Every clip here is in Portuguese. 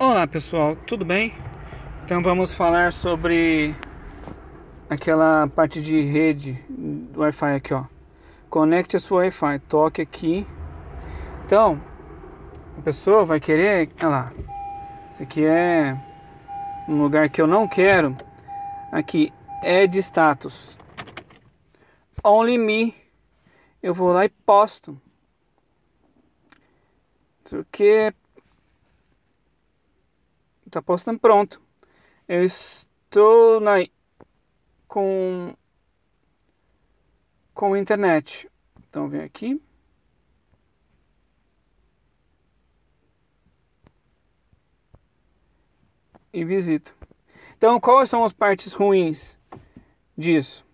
Olá pessoal, tudo bem? Então vamos falar sobre aquela parte de rede do Wi-Fi aqui, ó. Conecte a sua Wi-Fi, toque aqui. Então, a pessoa vai querer, olha lá. Isso aqui é um lugar que eu não quero. Aqui é de status. Only me. Eu vou lá e posto. Isso aqui é Tá postando pronto. Eu estou na com com internet. Então vem aqui. E visito. Então, quais são as partes ruins disso?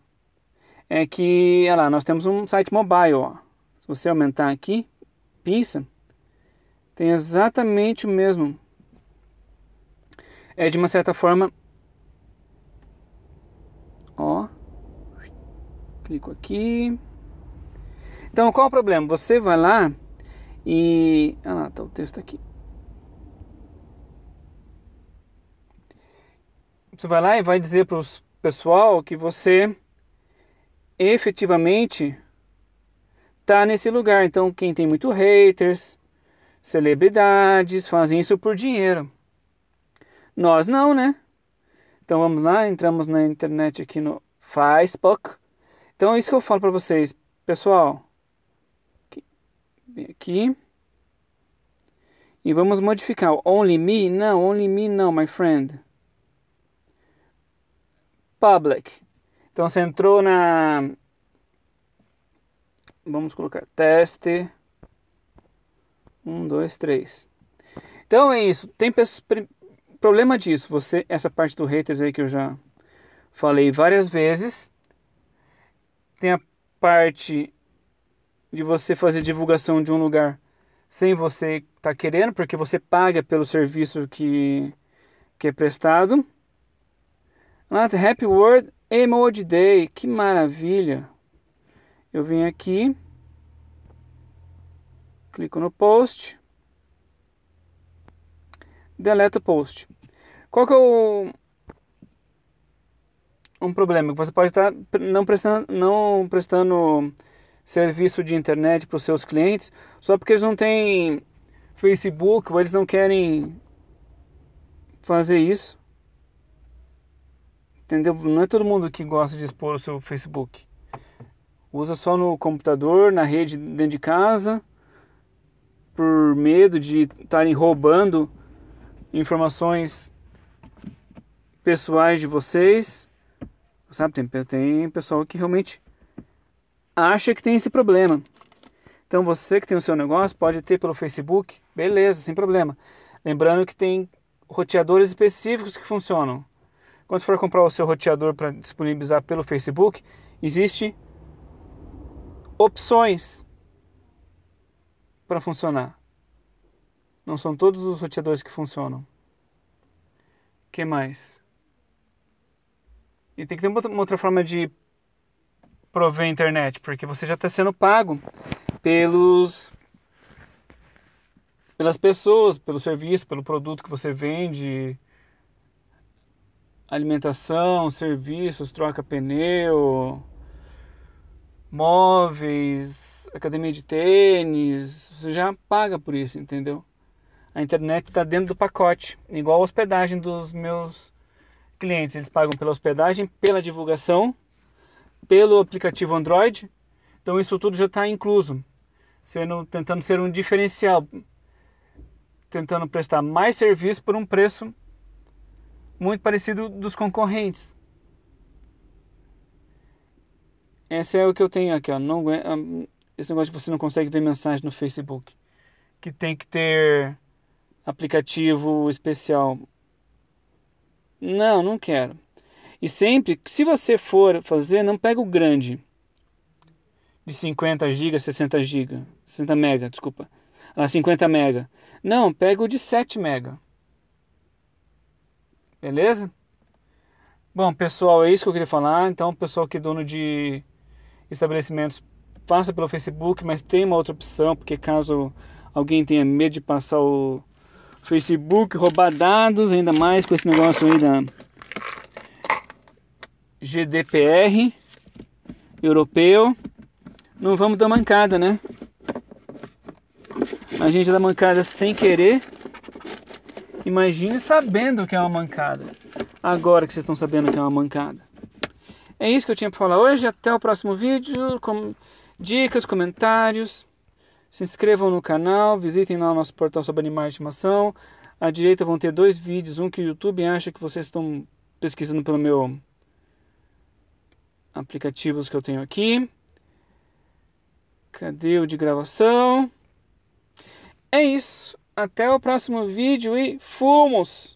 É que, olha lá, nós temos um site mobile, ó. Se você aumentar aqui, pinça, tem exatamente o mesmo é de uma certa forma. Ó. Clico aqui. Então qual o problema? Você vai lá e. Ah lá, tá o texto aqui. Você vai lá e vai dizer para o pessoal que você efetivamente tá nesse lugar. Então quem tem muito haters, celebridades, fazem isso por dinheiro. Nós não, né? Então vamos lá, entramos na internet aqui no Facebook. Então é isso que eu falo para vocês, pessoal. Aqui. aqui. E vamos modificar o only me, não, only me não, my friend. Public. Então você entrou na Vamos colocar teste. Um, dois, três. Então é isso. Tem pessoas problema disso, você essa parte do haters aí que eu já falei várias vezes, tem a parte de você fazer divulgação de um lugar sem você estar tá querendo, porque você paga pelo serviço que, que é prestado. Lá, Happy World Emoji Day, que maravilha! Eu vim aqui, clico no post deleta o post. Qual que é o um problema você pode estar não prestando, não prestando serviço de internet para os seus clientes só porque eles não têm Facebook ou eles não querem fazer isso. Entendeu? Não é todo mundo que gosta de expor o seu Facebook. Usa só no computador, na rede dentro de casa, por medo de estarem roubando informações pessoais de vocês. Sabe, tem, tem pessoal que realmente acha que tem esse problema. Então você que tem o seu negócio pode ter pelo Facebook, beleza, sem problema. Lembrando que tem roteadores específicos que funcionam. Quando você for comprar o seu roteador para disponibilizar pelo Facebook, existe opções para funcionar. Não são todos os roteadores que funcionam. O que mais? E tem que ter uma outra forma de prover a internet, porque você já está sendo pago pelos pelas pessoas, pelo serviço, pelo produto que você vende, alimentação, serviços, troca pneu, móveis, academia de tênis, você já paga por isso, entendeu? A internet está dentro do pacote, igual a hospedagem dos meus clientes. Eles pagam pela hospedagem, pela divulgação, pelo aplicativo Android. Então isso tudo já está incluso, sendo, tentando ser um diferencial, tentando prestar mais serviço por um preço muito parecido dos concorrentes. Esse é o que eu tenho aqui, ó. Não, ah, esse negócio de você não consegue ver mensagem no Facebook. Que tem que ter aplicativo especial. Não, não quero. E sempre, se você for fazer, não pega o grande. De 50 GB, 60 GB, 60 mega, desculpa. Ah, 50 mega. Não, pega o de 7 mega. Beleza? Bom, pessoal, é isso que eu queria falar. Então, pessoal que é dono de estabelecimentos, passa pelo Facebook, mas tem uma outra opção, porque caso alguém tenha medo de passar o Facebook roubar dados, ainda mais com esse negócio aí da GDPR europeu. Não vamos dar mancada, né? A gente dá mancada sem querer. Imagine sabendo que é uma mancada. Agora que vocês estão sabendo que é uma mancada. É isso que eu tinha para falar hoje. Até o próximo vídeo. Com dicas, comentários. Se inscrevam no canal, visitem lá o nosso portal sobre animais de estimação. À direita vão ter dois vídeos, um que o YouTube acha que vocês estão pesquisando pelo meu aplicativos que eu tenho aqui. Cadê o de gravação? É isso. Até o próximo vídeo e fomos!